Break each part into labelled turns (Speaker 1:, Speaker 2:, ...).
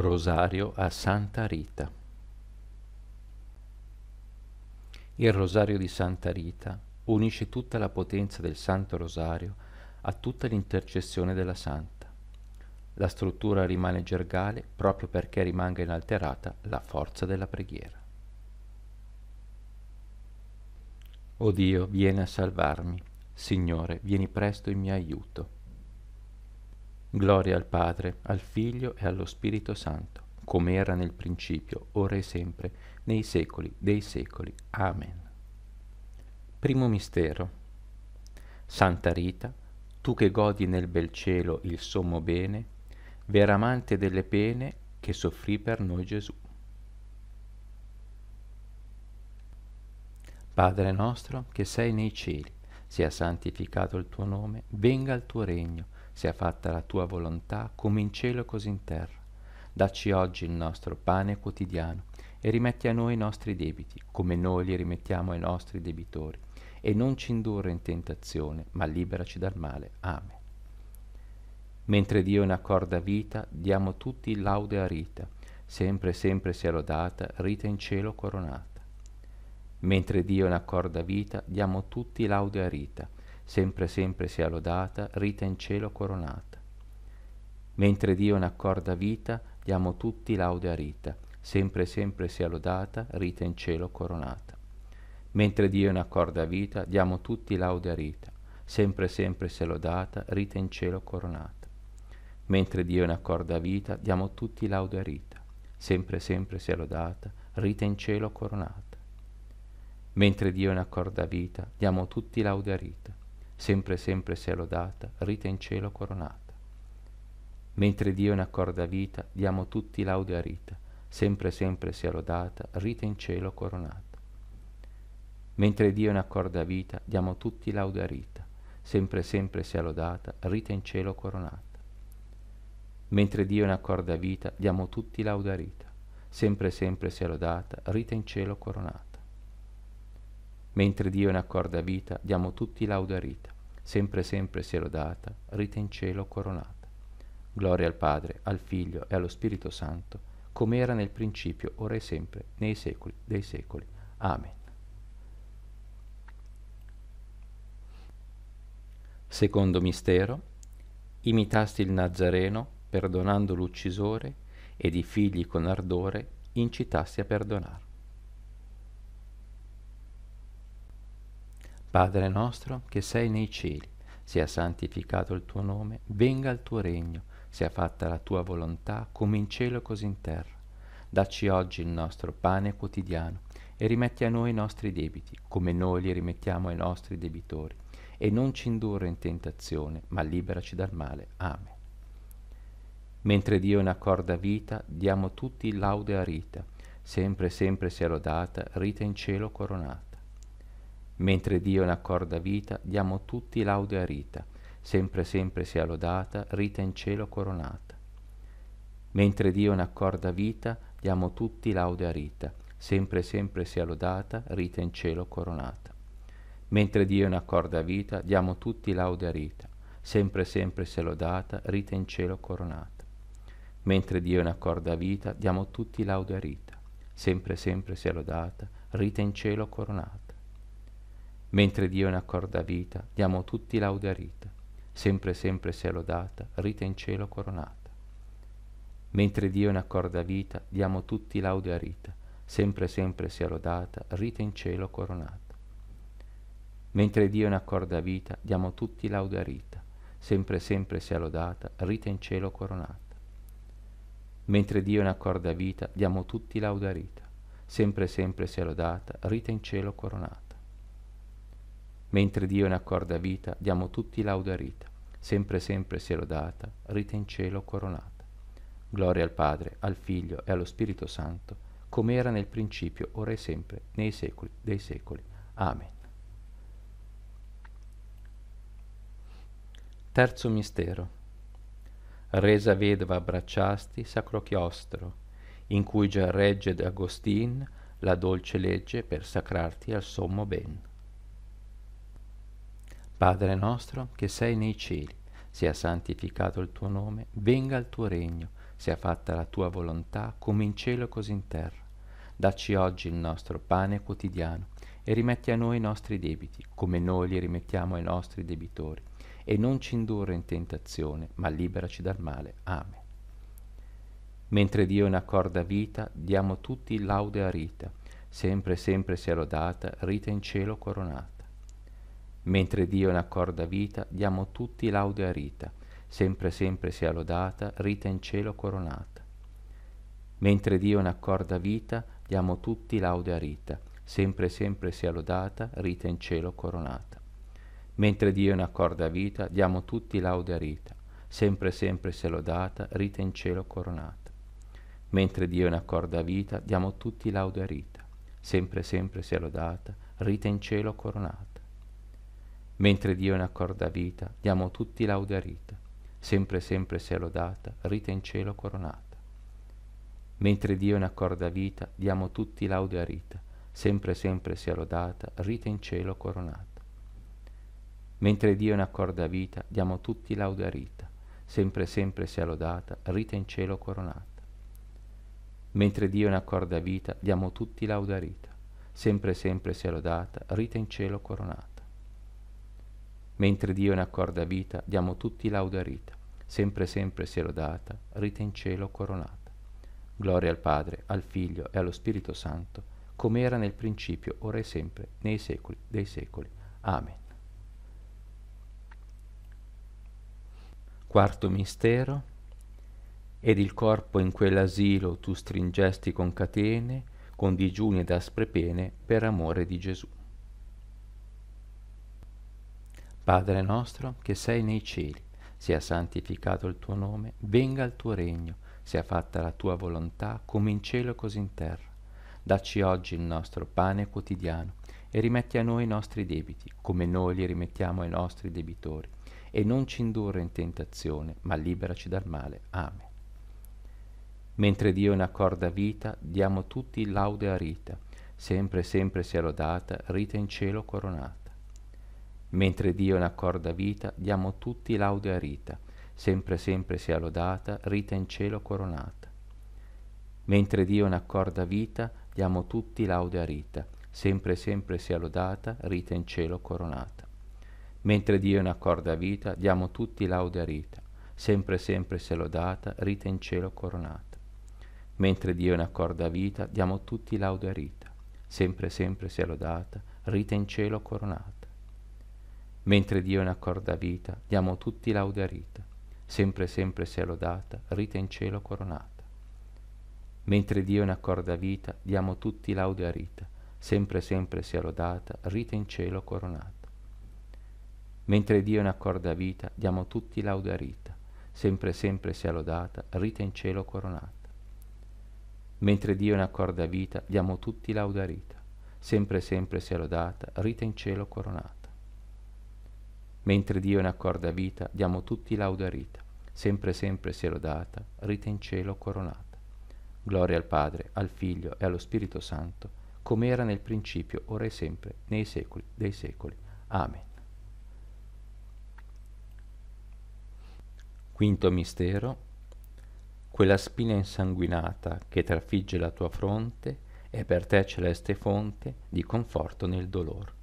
Speaker 1: Rosario a Santa Rita. Il Rosario di Santa Rita unisce tutta la potenza del Santo Rosario a tutta l'intercessione della Santa. La struttura rimane gergale proprio perché rimanga inalterata la forza della preghiera. O Dio, vieni a salvarmi. Signore, vieni presto in mio aiuto. Gloria al Padre, al Figlio e allo Spirito Santo, come era nel principio, ora e sempre, nei secoli dei secoli. Amen. Primo mistero. Santa Rita, tu che godi nel bel cielo il sommo bene, vera amante delle pene che soffrì per noi Gesù. Padre nostro che sei nei cieli, sia santificato il tuo nome, venga il tuo regno sia fatta la tua volontà come in cielo così in terra. Dacci oggi il nostro pane quotidiano e rimetti a noi i nostri debiti, come noi li rimettiamo ai nostri debitori, e non ci indurre in tentazione, ma liberaci dal male. Amen. Mentre Dio in accorda vita, diamo tutti laude a Rita, sempre sempre sia lodata, Rita in cielo coronata. Mentre Dio in accorda vita, diamo tutti laude a Rita, sempre sempre sia lodata, rita in cielo coronata. Mentre Dio ne accorda vita, diamo tutti laude a rita, sempre sempre sia lodata, rita in cielo coronata. Mentre Dio ne accorda vita, diamo tutti laude a rita, sempre sempre sia lodata, rita in cielo coronata. Mentre Dio ne accorda vita, diamo tutti laude a rita, sempre sempre sia lodata, rita in cielo coronata. Mentre Dio ne accorda vita, diamo tutti laude a rita, sempre sempre sia lodata, rita in cielo coronata. Mentre Dio ne accorda vita, diamo tutti laude a rita, sempre sempre sia lodata, rita in cielo coronata. Mentre Dio ne accorda vita, diamo tutti laude a rita, sempre sempre sia lodata, rita in cielo coronata. Mentre Dio ne accorda vita, diamo tutti laude a rita, sempre sempre sia lodata, rita in cielo coronata. Mentre Dio ne accorda vita, diamo tutti lauda rita, sempre sempre sia lodata, rita in cielo coronata. Gloria al Padre, al Figlio e allo Spirito Santo, come era nel principio, ora e sempre, nei secoli dei secoli. Amen. Secondo mistero, imitasti il Nazareno, perdonando l'uccisore, ed i figli con ardore incitasti a perdonare. Padre nostro che sei nei cieli, sia santificato il tuo nome, venga il tuo regno, sia fatta la tua volontà come in cielo così in terra. Dacci oggi il nostro pane quotidiano e rimetti a noi i nostri debiti, come noi li rimettiamo ai nostri debitori, e non ci indurre in tentazione, ma liberaci dal male. Amen. Mentre Dio in accorda vita, diamo tutti laude a Rita, sempre sempre sia lodata, Rita in cielo coronata. Mentre Dio ne accorda vita, diamo tutti laude a Rita, sempre sempre sia lodata, Rita in cielo coronata. Mentre Dio ne accorda vita, diamo tutti laude a Rita, sempre sempre sia lodata, Rita in cielo coronata. Mentre Dio ne accorda vita, diamo tutti laude a Rita, sempre sempre sia lodata, Rita in cielo coronata. Mentre Dio ne accorda vita, diamo tutti laude a Rita, sempre sempre sia lodata, Rita in cielo coronata. Mentre Dio ne accorda vita, diamo tutti laude a laudarita, sempre sempre sia lodata, rita in cielo coronata. Mentre Dio ne accorda vita, diamo tutti laude a laudarita, sempre sempre sia lodata, rita in cielo coronata. Mentre Dio ne accorda vita, diamo tutti laude a laudarita, sempre sempre sia lodata, rita in cielo coronata. Mentre Dio ne accorda vita, diamo tutti laudarita, sempre sempre sia lodata, rita in cielo coronata Mentre Dio ne accorda vita, diamo tutti lauda rita, sempre sempre sia lodata, rita in cielo coronata. Gloria al Padre, al Figlio e allo Spirito Santo, come era nel principio, ora e sempre, nei secoli dei secoli. Amen. Terzo mistero. Resa vedova abbracciasti, sacro chiostro, in cui già regge d'Agostin la dolce legge per sacrarti al sommo bene. Padre nostro che sei nei cieli, sia santificato il tuo nome, venga il tuo regno, sia fatta la tua volontà come in cielo così in terra. Dacci oggi il nostro pane quotidiano e rimetti a noi i nostri debiti, come noi li rimettiamo ai nostri debitori, e non ci indurre in tentazione, ma liberaci dal male. Amen. Mentre Dio in accorda vita, diamo tutti laude a Rita, sempre sempre sia lodata, Rita in cielo coronata. Mentre Dio ne accorda vita, diamo tutti laude a Rita, sempre sempre sia lodata, Rita in cielo coronata. Mentre Dio ne accorda vita, diamo tutti laude a Rita, sempre sempre sia lodata, Rita in cielo coronata. Mentre Dio ne accorda vita, diamo tutti laude a Rita, sempre sempre sia lodata, Rita in cielo coronata. Mentre Dio ne accorda vita, diamo tutti laude a Rita, sempre sempre sia lodata, Rita in cielo coronata mentre Dio ne accorda vita, diamo tutti laude a rita, sempre sempre sia lodata, rita in cielo coronata. Mentre Dio ne accorda vita, diamo tutti laude a rita, sempre sempre sia lodata, rita in cielo coronata. Mentre Dio ne accorda vita, diamo tutti laude a rita, sempre sempre sia lodata, rita in cielo coronata. Mentre Dio ne accorda vita, diamo tutti lauda rita, sempre sempre sia lodata, rita in cielo coronata Mentre Dio ne accorda vita, diamo tutti lauda rita, sempre sempre sia lodata, rita in cielo coronata. Gloria al Padre, al Figlio e allo Spirito Santo, come era nel principio, ora e sempre, nei secoli dei secoli. Amen. Quarto mistero. Ed il corpo in quell'asilo tu stringesti con catene, con digiuni ed aspre pene, per amore di Gesù. Padre nostro che sei nei cieli, sia santificato il tuo nome, venga il tuo regno, sia fatta la tua volontà come in cielo così in terra. Dacci oggi il nostro pane quotidiano e rimetti a noi i nostri debiti, come noi li rimettiamo ai nostri debitori, e non ci indurre in tentazione, ma liberaci dal male. Amen. Mentre Dio in accorda vita, diamo tutti laude a Rita, sempre sempre sia lodata, Rita in cielo coronata. Mentre Dio ne accorda vita, diamo tutti laude a Rita, sempre sempre sia lodata, Rita in cielo coronata. Mentre Dio ne accorda vita, diamo tutti laude a Rita, sempre sempre sia lodata, Rita in cielo coronata. Mentre Dio ne accorda vita, diamo tutti laude a Rita, sempre sempre sia lodata, Rita in cielo coronata. Mentre Dio ne accorda vita, diamo tutti laude a Rita, sempre sempre sia lodata, Rita in cielo coronata mentre Dio è in accorda vita, diamo tutti lauda rita, sempre sempre sia lodata, rita in cielo coronata. Mentre Dio è in accorda vita, diamo tutti lauda rita, sempre sempre sia lodata, rita in cielo coronata. Mentre Dio è in accorda vita, diamo tutti lauda rita, sempre sempre sia lodata, rita in cielo coronata. Mentre Dio è in accorda vita, diamo tutti lauda rita, sempre sempre sia lodata, rita in cielo coronata Mentre Dio ne accorda vita, diamo tutti lauda rita, sempre sempre sia lodata, rita in cielo coronata. Gloria al Padre, al Figlio e allo Spirito Santo, come era nel principio, ora e sempre, nei secoli dei secoli. Amen. Quinto mistero. Quella spina insanguinata che trafigge la tua fronte è per te celeste fonte di conforto nel dolore.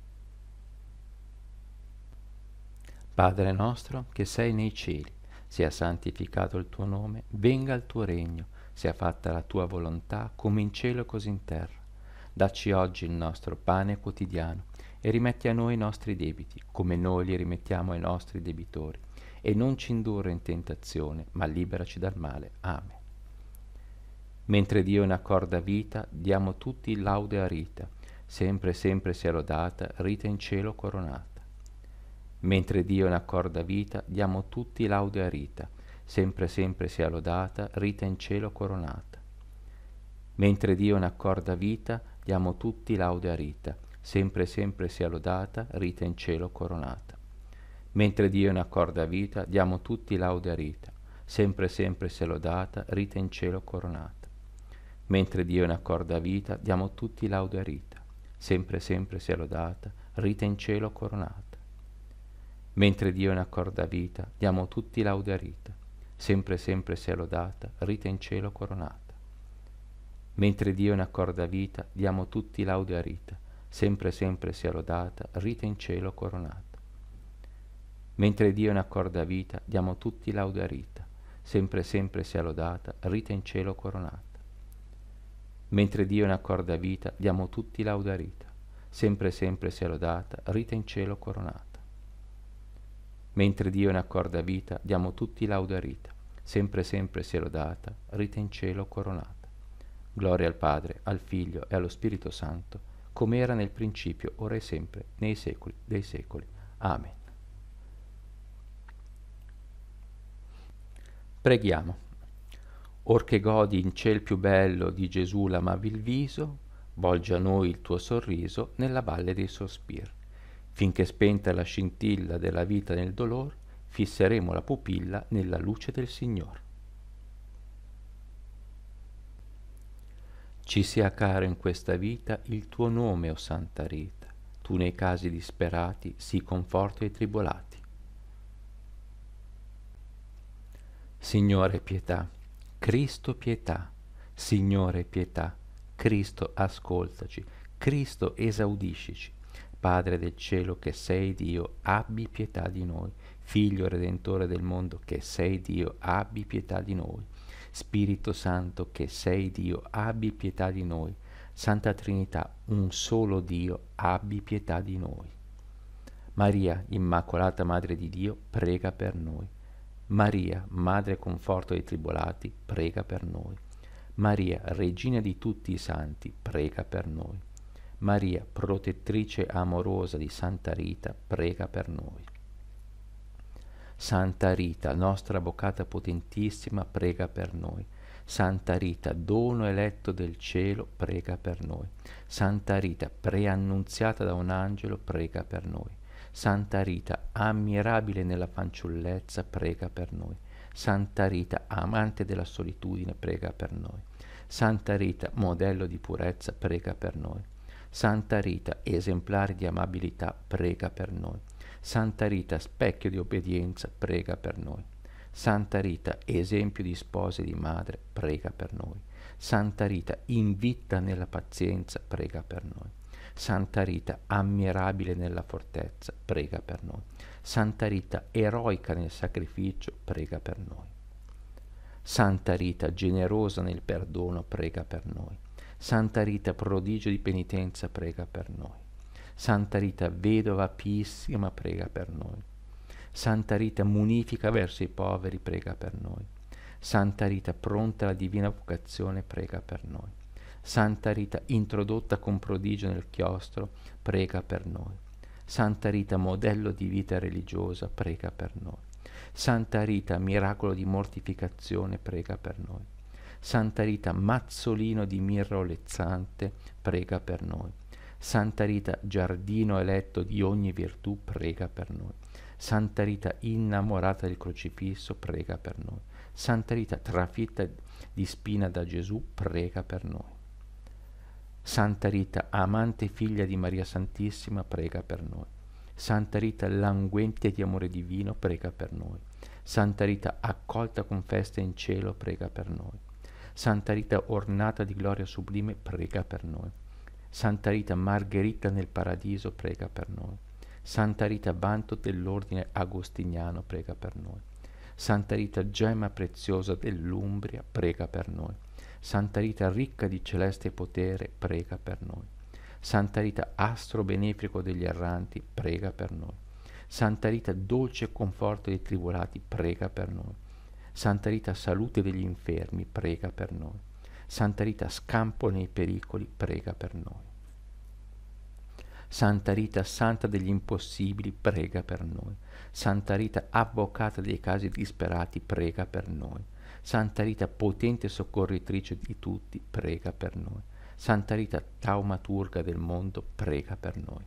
Speaker 1: Padre nostro che sei nei cieli, sia santificato il tuo nome, venga il tuo regno, sia fatta la tua volontà come in cielo così in terra. Dacci oggi il nostro pane quotidiano e rimetti a noi i nostri debiti, come noi li rimettiamo ai nostri debitori, e non ci indurre in tentazione, ma liberaci dal male. Amen. Mentre Dio in accorda vita, diamo tutti laude a Rita, sempre sempre sia lodata, Rita in cielo coronata. Mentre Dio ne accorda vita, diamo tutti laude a Rita, sempre sempre sia lodata, Rita in cielo coronata. Mentre Dio ne accorda vita, diamo tutti laude a Rita, sempre sempre sia lodata, Rita in cielo coronata. Mentre Dio ne accorda vita, diamo tutti laude a Rita, sempre sempre sia lodata, Rita in cielo coronata. Mentre Dio ne accorda vita, diamo tutti laude a Rita, sempre sempre sia lodata, Rita in cielo coronata mentre Dio ne accorda vita, diamo tutti laude a rita, sempre sempre sia lodata, rita in cielo coronata. Mentre Dio ne accorda vita, diamo tutti laude a rita, sempre sempre sia lodata, rita in cielo coronata. Mentre Dio ne accorda vita, diamo tutti laude a rita, sempre sempre sia lodata, rita in cielo coronata. Mentre Dio ne accorda vita, diamo tutti lauda rita, sempre sempre sia lodata, rita in cielo coronata. Mentre Dio ne accorda vita, diamo tutti lauda rita, sempre sempre sia lodata, rita in cielo coronata. Gloria al Padre, al Figlio e allo Spirito Santo, come era nel principio, ora e sempre, nei secoli dei secoli. Amen. Preghiamo. Or che godi in ciel più bello di Gesù l'amabil viso, volgi a noi il tuo sorriso nella valle dei sospiri Finché spenta la scintilla della vita nel dolore, fisseremo la pupilla nella luce del Signore. Ci sia caro in questa vita il tuo nome, o oh Santa Rita, tu nei casi disperati si conforta ai tribolati. Signore pietà, Cristo pietà, Signore pietà, Cristo ascoltaci, Cristo esaudiscici, Padre del cielo che sei Dio, abbi pietà di noi. Figlio redentore del mondo che sei Dio, abbi pietà di noi. Spirito Santo che sei Dio, abbi pietà di noi. Santa Trinità, un solo Dio, abbi pietà di noi. Maria, Immacolata Madre di Dio, prega per noi. Maria, Madre Conforto dei Tribolati, prega per noi. Maria, Regina di tutti i Santi, prega per noi. Maria, protettrice amorosa di Santa Rita, prega per noi. Santa Rita, nostra avvocata potentissima, prega per noi. Santa Rita, dono eletto del cielo, prega per noi. Santa Rita, preannunziata da un angelo, prega per noi. Santa Rita, ammirabile nella fanciullezza, prega per noi. Santa Rita, amante della solitudine, prega per noi. Santa Rita, modello di purezza, prega per noi. Santa Rita, esemplare di amabilità, prega per noi. Santa Rita, specchio di obbedienza, prega per noi. Santa Rita, esempio di sposa e di madre, prega per noi. Santa Rita, invitta nella pazienza, prega per noi. Santa Rita, ammirabile nella fortezza, prega per noi. Santa Rita, eroica nel sacrificio, prega per noi. Santa Rita, generosa nel perdono, prega per noi. Santa Rita, prodigio di penitenza, prega per noi. Santa Rita, vedova pissima, prega per noi. Santa Rita, munifica verso i poveri, prega per noi. Santa Rita, pronta alla divina vocazione, prega per noi. Santa Rita, introdotta con prodigio nel chiostro, prega per noi. Santa Rita, modello di vita religiosa, prega per noi. Santa Rita, miracolo di mortificazione, prega per noi. Santa Rita Mazzolino di Mirro Lezzante, prega per noi. Santa Rita Giardino eletto di ogni virtù, prega per noi. Santa Rita innamorata del crocifisso, prega per noi. Santa Rita trafitta di spina da Gesù, prega per noi. Santa Rita, amante figlia di Maria Santissima, prega per noi. Santa Rita, languente di amore divino, prega per noi. Santa Rita, accolta con festa in cielo, prega per noi. Santa Rita ornata di gloria sublime, prega per noi. Santa Rita Margherita nel paradiso, prega per noi. Santa Rita Banto dell'ordine agostiniano, prega per noi. Santa Rita gemma preziosa dell'Umbria, prega per noi. Santa Rita ricca di celeste potere, prega per noi. Santa Rita astro benefico degli erranti, prega per noi. Santa Rita dolce conforto dei tribolati, prega per noi. Santa Rita, salute degli infermi, prega per noi. Santa Rita, scampo nei pericoli, prega per noi. Santa Rita, santa degli impossibili, prega per noi. Santa Rita, avvocata dei casi disperati, prega per noi. Santa Rita, potente soccorritrice di tutti, prega per noi. Santa Rita, taumaturga del mondo, prega per noi.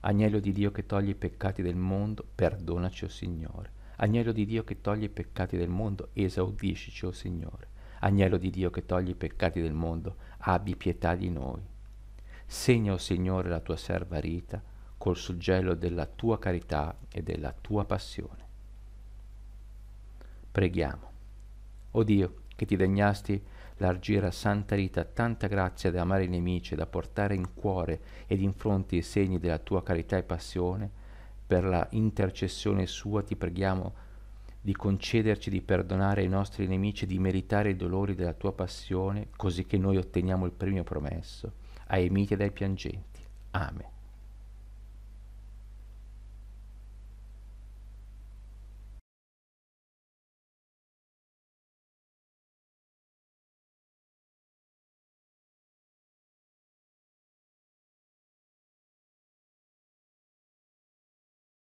Speaker 1: Agnello di Dio che toglie i peccati del mondo, perdonaci, o oh Signore. Agnello di Dio che toglie i peccati del mondo, esaudisci, cioè, o oh Signore. Agnello di Dio che toglie i peccati del mondo, abbi pietà di noi. Segna, o oh Signore, la tua serva Rita col suggello della tua carità e della tua passione. Preghiamo. O Dio, che ti degnasti l'argire a Santa Rita tanta grazia da amare i nemici e da portare in cuore ed in fronte i segni della tua carità e passione, per la intercessione sua ti preghiamo di concederci di perdonare i nostri nemici e di meritare i dolori della tua passione, così che noi otteniamo il premio promesso, ai miti e ai piangenti. Amen.